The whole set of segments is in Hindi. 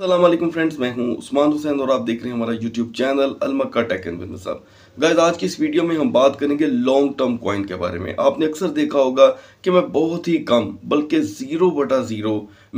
अल्लाह फ्रेंड्स मैं हूं उस्मान हुसैन और आप देख रहे हैं हमारा यूट्यूब चैनल अलमक्का टेक एंड बिजनेस अब गाइज आज की इस वीडियो में हम बात करेंगे लॉन्ग टर्म कॉइन के बारे में आपने अक्सर देखा होगा कि मैं बहुत ही कम बल्कि ज़ीरो बटा ज़ीरो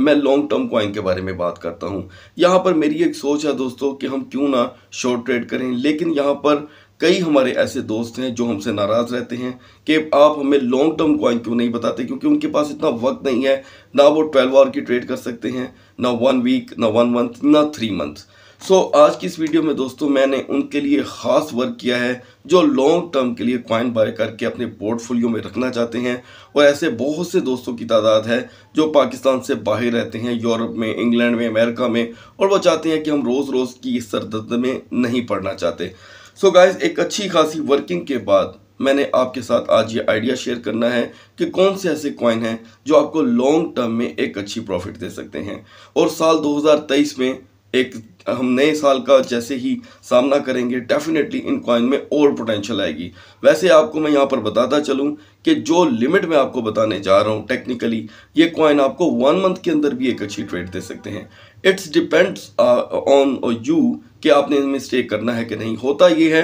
मैं लॉन्ग टर्म कॉइन के बारे में बात करता हूँ यहाँ पर मेरी एक सोच है दोस्तों कि हम क्यों ना शॉर्ट ट्रेड करें लेकिन यहाँ पर कई हमारे ऐसे दोस्त हैं जो हमसे नाराज़ रहते हैं कि आप हमें लॉन्ग टर्म कॉइन क्यों नहीं बताते क्योंकि उनके पास इतना वक्त नहीं है ना वो ट्वेल्व आवर की ट्रेड कर सकते हैं ना वन वीक ना वन मंथ ना थ्री मंथ सो आज की इस वीडियो में दोस्तों मैंने उनके लिए ख़ास वर्क किया है जो लॉन्ग टर्म के लिए कॉइन बाय करके अपने पोर्टफोलियो में रखना चाहते हैं और ऐसे बहुत से दोस्तों की तादाद है जो पाकिस्तान से बाहर रहते हैं यूरोप में इंग्लैंड में अमेरिका में और वो चाहते हैं कि हम रोज़ रोज़ की इस सरदर्द में नहीं पढ़ना चाहते सो so गाइज एक अच्छी खासी वर्किंग के बाद मैंने आपके साथ आज ये आइडिया शेयर करना है कि कौन से ऐसे कॉइन हैं जो आपको लॉन्ग टर्म में एक अच्छी प्रॉफिट दे सकते हैं और साल 2023 में एक हम नए साल का जैसे ही सामना करेंगे डेफिनेटली इन कॉइन में और पोटेंशियल आएगी वैसे आपको मैं यहाँ पर बताता चलूँ कि जो लिमिट मैं आपको बताने जा रहा हूँ टेक्निकली ये कॉइन आपको वन मंथ के अंदर भी एक अच्छी ट्रेड दे सकते हैं इट्स डिपेंड्स ऑन यू कि आपने इनमें स्टे करना है कि नहीं होता ये है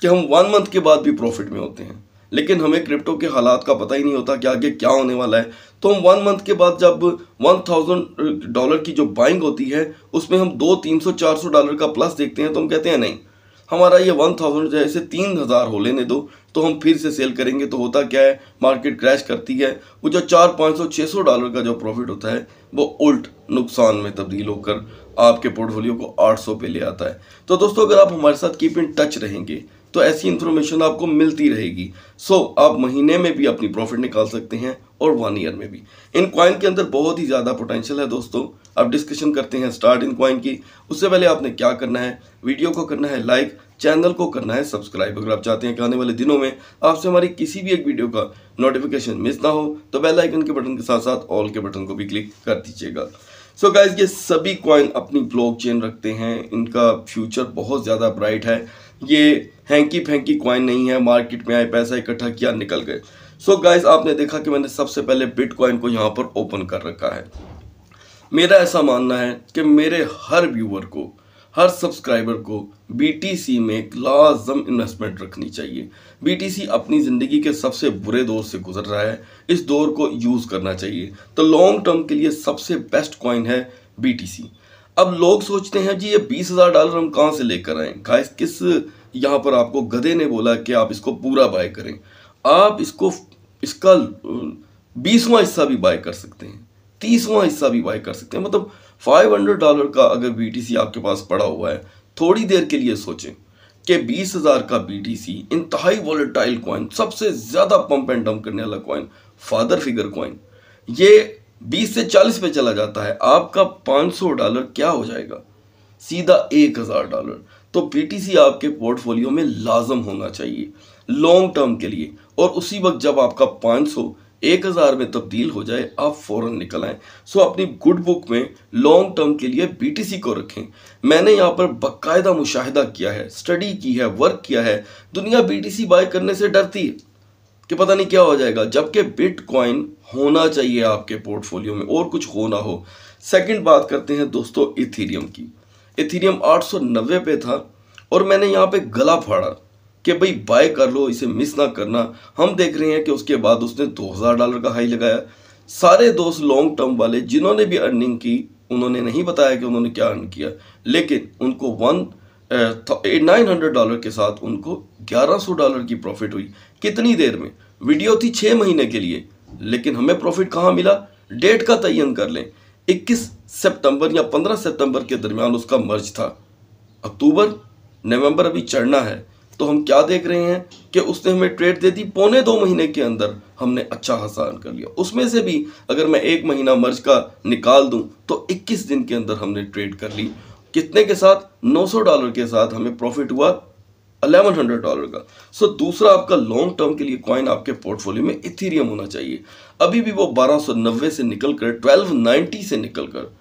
कि हम वन मंथ के बाद भी प्रॉफिट में होते हैं लेकिन हमें क्रिप्टो के हालात का पता ही नहीं होता कि आगे क्या होने वाला है तो हम वन मंथ के बाद जब वन थाउजेंड डॉलर की जो बाइंग होती है उसमें हम दो तीन सौ चार सौ डॉलर का प्लस देखते हैं तो हम कहते हैं नहीं हमारा ये वन थाउजेंड जो है इसे तीन हज़ार हो लेने दो तो हम फिर से सेल करेंगे तो होता क्या है मार्केट क्रैश करती है वो जो चार पाँच सौ छः सौ डॉलर का जो प्रॉफिट होता है वो उल्ट नुकसान में तब्दील होकर आपके पोर्टफोलियो को आठ सौ पे ले आता है तो दोस्तों अगर आप हमारे साथ कीप इन टच रहेंगे तो ऐसी इन्फॉर्मेशन आपको मिलती रहेगी सो so, आप महीने में भी अपनी प्रॉफिट निकाल सकते हैं और वन ईयर में भी इन क्वाइन के अंदर बहुत ही ज़्यादा पोटेंशियल है दोस्तों अब डिस्कशन करते हैं स्टार्ट इन क्वाइन की उससे पहले आपने क्या करना है वीडियो को करना है लाइक चैनल को करना है सब्सक्राइब अगर आप चाहते हैं कि आने वाले दिनों में आपसे हमारी किसी भी एक वीडियो का नोटिफिकेशन मिस ना हो तो बेल आइकन के बटन के साथ साथ ऑल के बटन को भी क्लिक कर दीजिएगा सो so गाइज ये सभी कॉइन अपनी ब्लॉकचेन रखते हैं इनका फ्यूचर बहुत ज़्यादा ब्राइट है ये हैंकी फेंकी कॉइन नहीं है मार्केट में आए पैसा इकट्ठा किया निकल गए सो so गाइस आपने देखा कि मैंने सबसे पहले बिटकॉइन को यहाँ पर ओपन कर रखा है मेरा ऐसा मानना है कि मेरे हर व्यूअर को हर सब्सक्राइबर को बीटीसी में एक लाजम इन्वेस्टमेंट रखनी चाहिए बीटीसी अपनी ज़िंदगी के सबसे बुरे दौर से गुजर रहा है इस दौर को यूज़ करना चाहिए तो लॉन्ग टर्म के लिए सबसे बेस्ट कॉइन है बीटीसी अब लोग सोचते हैं जी ये बीस हज़ार डॉलर हम कहाँ से लेकर आए गाइस किस यहाँ पर आपको गधे ने बोला कि आप इसको पूरा बाय करें आप इसको इसका बीसवा हिस्सा भी बाय कर सकते हैं तीसवां हिस्सा भी बाय कर सकते हैं मतलब फाइव हंड्रेड डॉलर का अगर बी आपके पास पड़ा हुआ है थोड़ी देर के लिए सोचें कि बीस हज़ार का सी इंतहाई वॉलेटाइल कॉइन सबसे ज़्यादा पंप एंड डंप करने वाला कॉइन फादर फिगर कॉइन ये बीस से चालीस पे चला जाता है आपका पाँच सौ डॉलर क्या हो जाएगा सीधा एक हज़ार डॉलर तो पीटीसी आपके पोर्टफोलियो में लाजम होना चाहिए लॉन्ग टर्म के लिए और उसी वक्त जब आपका पाँच सौ एक हज़ार में तब्दील हो जाए आप फ़ौर निकल आएँ सो अपनी गुड बुक में लॉन्ग टर्म के लिए बीटीसी को रखें मैंने यहाँ पर बाकायदा मुशाह किया है स्टडी की है वर्क किया है दुनिया बीटीसी बाय करने से डरती है कि पता नहीं क्या हो जाएगा जबकि बिटकॉइन होना चाहिए आपके पोर्टफोलियो में और कुछ होना हो सेकंड बात करते हैं दोस्तों इथीरियम की इथीरियम 890 पे था और मैंने यहाँ पे गला फाड़ा कि भाई बाय कर लो इसे मिस ना करना हम देख रहे हैं कि उसके बाद उसने 2000 डॉलर का हाई लगाया सारे दोस्त लॉन्ग टर्म वाले जिन्होंने भी अर्निंग की उन्होंने नहीं बताया कि उन्होंने क्या अर्न किया लेकिन उनको वन नाइन हंड्रेड डॉलर के साथ उनको ग्यारह सौ डॉलर की प्रॉफिट हुई कितनी देर में वीडियो थी छः महीने के लिए लेकिन हमें प्रॉफिट कहाँ मिला डेट का तयन कर लें 21 सितंबर या 15 सितंबर के दरमियान उसका मर्ज था अक्टूबर नवंबर अभी चढ़ना है तो हम क्या देख रहे हैं कि उसने हमें ट्रेड दे दी पौने दो महीने के अंदर हमने अच्छा हसान कर लिया उसमें से भी अगर मैं एक महीना मर्ज का निकाल दूं तो 21 दिन के अंदर हमने ट्रेड कर ली कितने के साथ 900 डॉलर के साथ हमें प्रॉफिट हुआ अलेवन हंड्रेड डॉलर का सो दूसरा आपका लॉन्ग टर्म के लिए कॉइन आपके पोर्टफोलियो में इथीरियम होना चाहिए अभी भी वो बारह सौ नब्बे से निकल कर ट्वेल्व नाइन्टी से निकल कर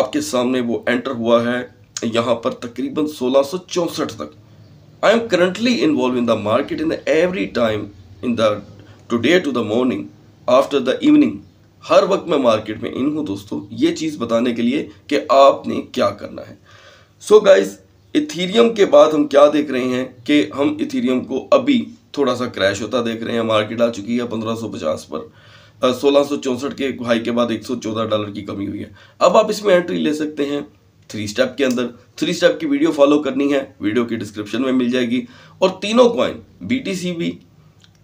आपके सामने वो एंटर हुआ है यहाँ पर तकरीबन सोलह सौ चौंसठ तक I am currently involved in the market in the every time in the today to the morning after the evening हर वक्त मैं मार्केट में इन हूँ दोस्तों ये चीज़ बताने के लिए कि आपने क्या करना है सो so गाइज़ इथीरियम के बाद हम क्या देख रहे हैं कि हम इथीरियम को अभी थोड़ा सा क्रैश होता देख रहे हैं मार्केट आ चुकी है 1550 पर सोलह के हाई के बाद 114 डॉलर की कमी हुई है अब आप इसमें एंट्री ले सकते हैं थ्री स्टेप के अंदर थ्री स्टेप की वीडियो फॉलो करनी है वीडियो की डिस्क्रिप्शन में मिल जाएगी और तीनों कॉइन बी भी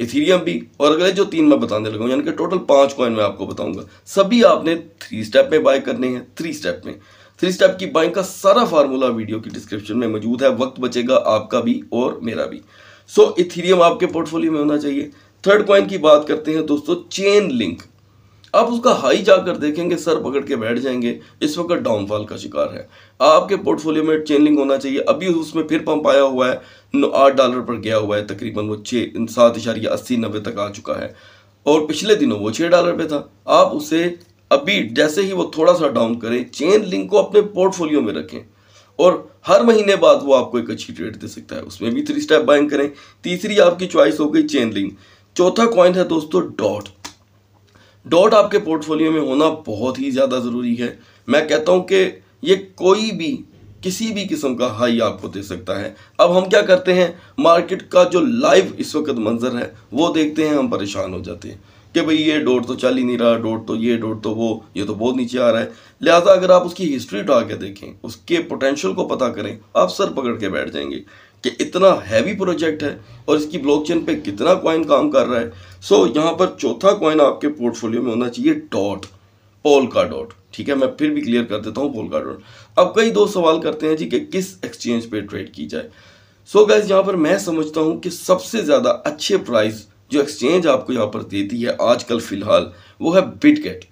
इथीरियम भी और अगले जो तीन मैं बताने लगा यानी कि टोटल पांच कॉइन मैं आपको बताऊंगा सभी आपने थ्री स्टेप में बाय करने हैं थ्री स्टेप में थ्री स्टेप की बाइंग का सारा फार्मूला वीडियो की डिस्क्रिप्शन में मौजूद है वक्त बचेगा आपका भी और मेरा भी सो so, इथीरियम आपके पोर्टफोलियो में होना चाहिए थर्ड क्वाइन की बात करते हैं दोस्तों चेन लिंक आप उसका हाई जाकर देखेंगे सर पकड़ के बैठ जाएंगे इस वक्त डाउनफॉल का शिकार है आपके पोर्टफोलियो में चेन लिंक होना चाहिए अभी उसमें फिर पंप आया हुआ है आठ डॉलर पर गया हुआ है तकरीबन वो छः सात इशारिया अस्सी नब्बे तक आ चुका है और पिछले दिनों वो छः डॉलर पे था आप उसे अभी जैसे ही वो थोड़ा सा डाउन करें चेन लिंक को अपने पोर्टफोलियो में रखें और हर महीने बाद वो आपको एक अच्छी ट्रेड दे सकता है उसमें भी थ्री स्टेप बाइंग करें तीसरी आपकी चॉइस हो गई चेन लिंक चौथा कॉइन है दोस्तों डॉट डॉट आपके पोर्टफोलियो में होना बहुत ही ज़्यादा ज़रूरी है मैं कहता हूँ कि ये कोई भी किसी भी किस्म का हाई आपको दे सकता है अब हम क्या करते हैं मार्केट का जो लाइव इस वक्त मंजर है वो देखते हैं हम परेशान हो जाते हैं कि भाई ये डोट तो चल ही नहीं रहा डोट तो ये डोट तो वो ये तो बहुत नीचे आ रहा है लिहाजा अगर आप उसकी हिस्ट्री उठा के देखें उसके पोटेंशियल को पता करें आप सर पकड़ के बैठ जाएंगे कि इतना हैवी प्रोजेक्ट है और इसकी ब्लॉकचेन पे कितना कॉइन काम कर रहा है सो यहाँ पर चौथा कॉइन आपके पोर्टफोलियो में होना चाहिए डॉट पोल का डॉट ठीक है मैं फिर भी क्लियर कर देता हूँ पोल का डॉट अब कई दो सवाल करते हैं जी कि किस एक्सचेंज पे ट्रेड की जाए सो so गैस यहाँ पर मैं समझता हूँ कि सबसे ज़्यादा अच्छे प्राइस जो एक्सचेंज आपको यहाँ पर देती है आजकल फ़िलहाल वो है बिटगेट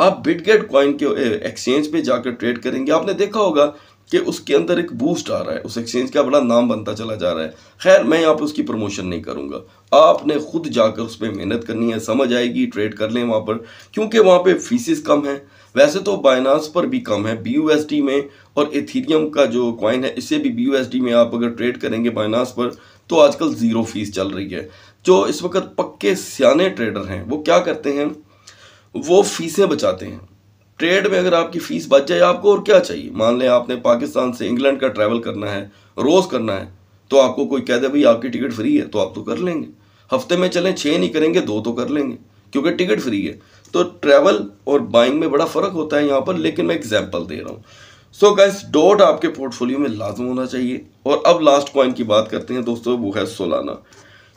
आप बिटगेट कॉइन के एक्सचेंज पे जाकर ट्रेड करेंगे आपने देखा होगा कि उसके अंदर एक बूस्ट आ रहा है उस एक्सचेंज का बड़ा नाम बनता चला जा रहा है खैर मैं यहाँ पर उसकी प्रमोशन नहीं करूँगा आपने खुद जाकर उस पर मेहनत करनी है समझ आएगी ट्रेड कर लें वहाँ पर क्योंकि वहाँ पे फीसिस कम है वैसे तो बाइनास पर भी कम है बी में और एथीरियम का जो कॉइन है इसे भी बी में आप अगर ट्रेड करेंगे बाइनास पर तो आजकल ज़ीरो फीस चल रही है जो इस वक्त पक्के सियाने ट्रेडर हैं वो क्या करते हैं वो फीसें बचाते हैं ट्रेड में अगर आपकी फीस बच जाए आपको और क्या चाहिए मान लें आपने पाकिस्तान से इंग्लैंड का ट्रैवल करना है रोज़ करना है तो आपको कोई कह दे भाई आपकी टिकट फ्री है तो आप तो कर लेंगे हफ्ते में चलें छः नहीं करेंगे दो तो कर लेंगे क्योंकि टिकट फ्री है तो ट्रैवल और बाइंग में बड़ा फ़र्क होता है यहाँ पर लेकिन मैं एग्जाम्पल दे रहा हूँ सो गैस डॉट आपके पोर्टफोलियो में लाजम होना चाहिए और अब लास्ट पॉइंट की बात करते हैं दोस्तों वो है सोलाना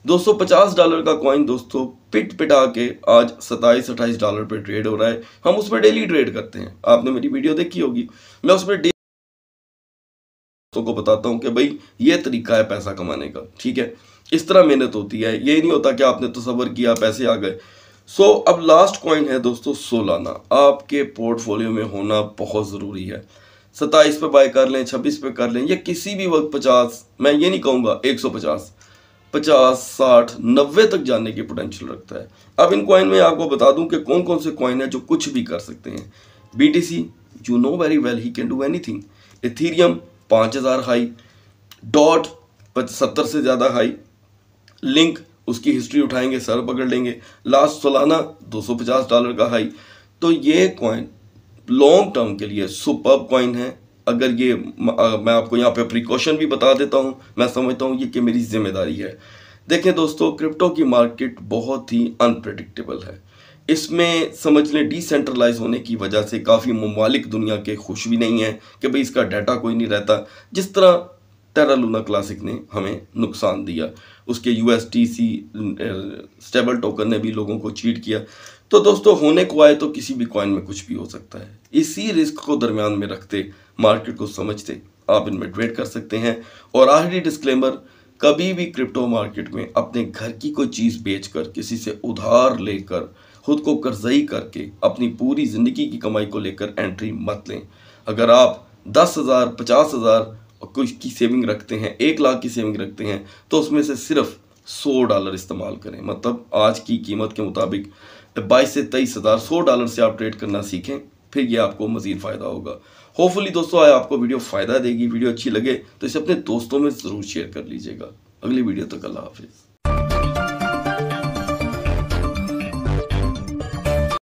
250 डॉलर का कॉइन दोस्तों पिट पिटा के आज सताईस अट्ठाईस डॉलर पे ट्रेड हो रहा है हम उस पर डेली ट्रेड करते हैं आपने मेरी वीडियो देखी होगी मैं उस पर दोस्तों को बताता हूँ कि भाई ये तरीका है पैसा कमाने का ठीक है इस तरह मेहनत होती है ये नहीं होता कि आपने तो सबर किया पैसे आ गए सो so, अब लास्ट कॉइन है दोस्तों सोलाना आपके पोर्टफोलियो में होना बहुत ज़रूरी है सत्ताईस पे बाय कर लें छब्बीस पे कर लें या किसी भी वक्त पचास मैं ये नहीं कहूँगा एक सौ पचास पचास साठ नब्बे तक जाने की पोटेंशियल रखता है अब इन कॉइन में आपको बता दूं कि कौन कौन से कॉइन है जो कुछ भी कर सकते हैं B T C you know very well he can do anything Ethereum पाँच हज़ार हाई डॉट सत्तर से ज़्यादा हाई लिंक उसकी हिस्ट्री उठाएंगे सर पकड़ लेंगे लास्ट सोलाना 250 डॉलर का हाई तो ये कॉइन लॉन्ग टर्म के लिए सुपर कॉइन है अगर ये मैं आपको यहाँ पे प्रिकॉशन भी बता देता हूँ मैं समझता हूँ ये कि मेरी जिम्मेदारी है देखें दोस्तों क्रिप्टो की मार्केट बहुत ही अनप्रडिक्टेबल है इसमें समझ लें डिसेंट्रलाइज होने की वजह से काफ़ी ममालिक दुनिया के खुश भी नहीं हैं कि भाई इसका डाटा कोई नहीं रहता जिस तरह टेरा लूना क्लासिक ने हमें नुकसान दिया उसके U S T C stable token ने भी लोगों को चीट किया तो दोस्तों होने को आए तो किसी भी कॉइन में कुछ भी हो सकता है इसी रिस्क को दरमियान में रखते मार्केट को समझते आप इनमें ट्रेड कर सकते हैं और आखिरी डिस्क्लेमर कभी भी क्रिप्टो मार्केट में अपने घर की कोई चीज़ बेचकर किसी से उधार लेकर खुद को कर्जई करके अपनी पूरी ज़िंदगी की कमाई को लेकर एंट्री मत लें अगर आप दस हज़ार पचास हज़ार कुछ की सेविंग रखते हैं एक लाख की सेविंग रखते हैं तो उसमें से सिर्फ सौ डॉलर इस्तेमाल करें मतलब आज की कीमत के मुताबिक बाईस से तेईस हज़ार सौ डॉलर से आप ट्रेड करना सीखें फिर ये आपको मज़ीद फ़ायदा होगा होपफुली दोस्तों आपको वीडियो फ़ायदा देगी वीडियो अच्छी लगे तो इसे अपने दोस्तों में ज़रूर शेयर कर लीजिएगा अगली वीडियो तक तो अल्लाह हाफिज़